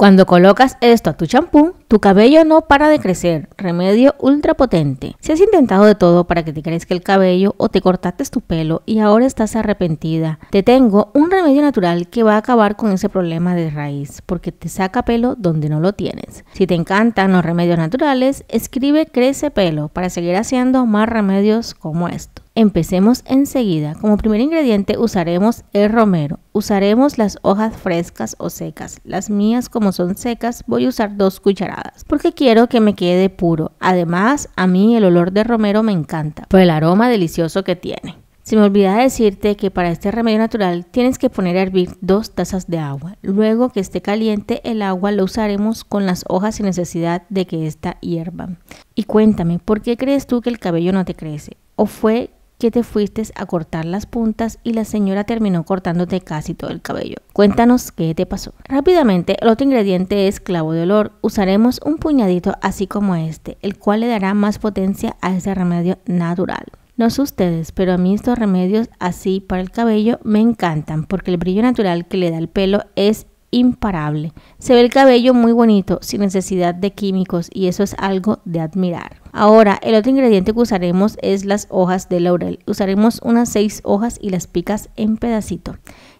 Cuando colocas esto a tu champú, tu cabello no para de crecer. Remedio ultra potente. Si has intentado de todo para que te crezca el cabello o te cortaste tu pelo y ahora estás arrepentida, te tengo un remedio natural que va a acabar con ese problema de raíz, porque te saca pelo donde no lo tienes. Si te encantan los remedios naturales, escribe Crece Pelo para seguir haciendo más remedios como estos. Empecemos enseguida. Como primer ingrediente usaremos el romero. Usaremos las hojas frescas o secas. Las mías como son secas voy a usar dos cucharadas porque quiero que me quede puro. Además a mí el olor de romero me encanta por el aroma delicioso que tiene. Se me olvida decirte que para este remedio natural tienes que poner a hervir dos tazas de agua. Luego que esté caliente el agua lo usaremos con las hojas sin necesidad de que esta hierva. Y cuéntame, ¿por qué crees tú que el cabello no te crece? ¿O fue que te fuiste a cortar las puntas y la señora terminó cortándote casi todo el cabello. Cuéntanos qué te pasó. Rápidamente, el otro ingrediente es clavo de olor. Usaremos un puñadito así como este, el cual le dará más potencia a ese remedio natural. No sé ustedes, pero a mí estos remedios así para el cabello me encantan porque el brillo natural que le da el pelo es imparable. Se ve el cabello muy bonito, sin necesidad de químicos y eso es algo de admirar. Ahora, el otro ingrediente que usaremos es las hojas de laurel. Usaremos unas seis hojas y las picas en pedacito.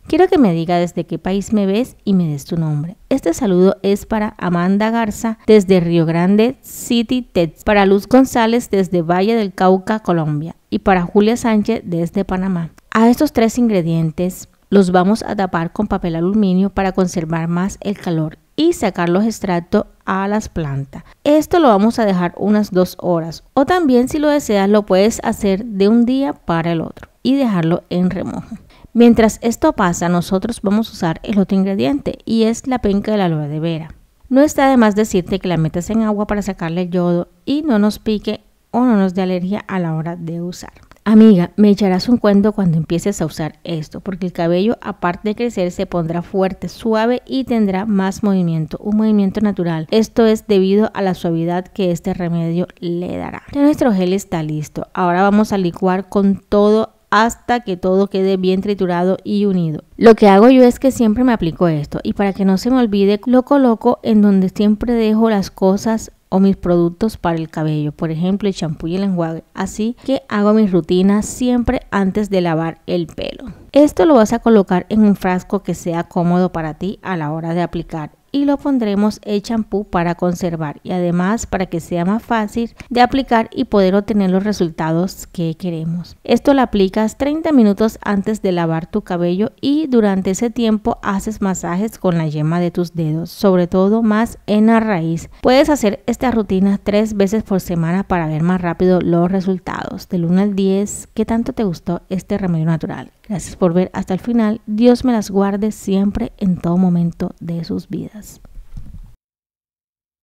Quiero que me diga desde qué país me ves y me des tu nombre. Este saludo es para Amanda Garza desde Río Grande City, Texas, para Luz González desde Valle del Cauca, Colombia y para Julia Sánchez desde Panamá. A estos tres ingredientes los vamos a tapar con papel aluminio para conservar más el calor y sacar los extractos a las plantas. Esto lo vamos a dejar unas dos horas o también si lo deseas lo puedes hacer de un día para el otro y dejarlo en remojo. Mientras esto pasa nosotros vamos a usar el otro ingrediente y es la penca de la aloe de vera. No está de más decirte que la metas en agua para sacarle el yodo y no nos pique o no nos dé alergia a la hora de usar. Amiga, me echarás un cuento cuando empieces a usar esto, porque el cabello, aparte de crecer, se pondrá fuerte, suave y tendrá más movimiento, un movimiento natural. Esto es debido a la suavidad que este remedio le dará. Ya nuestro gel está listo. Ahora vamos a licuar con todo hasta que todo quede bien triturado y unido. Lo que hago yo es que siempre me aplico esto y para que no se me olvide lo coloco en donde siempre dejo las cosas o mis productos para el cabello, por ejemplo el champú y el enjuague. Así que hago mis rutinas siempre antes de lavar el pelo. Esto lo vas a colocar en un frasco que sea cómodo para ti a la hora de aplicar y lo pondremos el champú para conservar y además para que sea más fácil de aplicar y poder obtener los resultados que queremos. Esto lo aplicas 30 minutos antes de lavar tu cabello y durante ese tiempo haces masajes con la yema de tus dedos, sobre todo más en la raíz. Puedes hacer esta rutina tres veces por semana para ver más rápido los resultados. De 1 al 10, ¿qué tanto te gustó este remedio natural? Gracias por ver hasta el final. Dios me las guarde siempre en todo momento de sus vidas.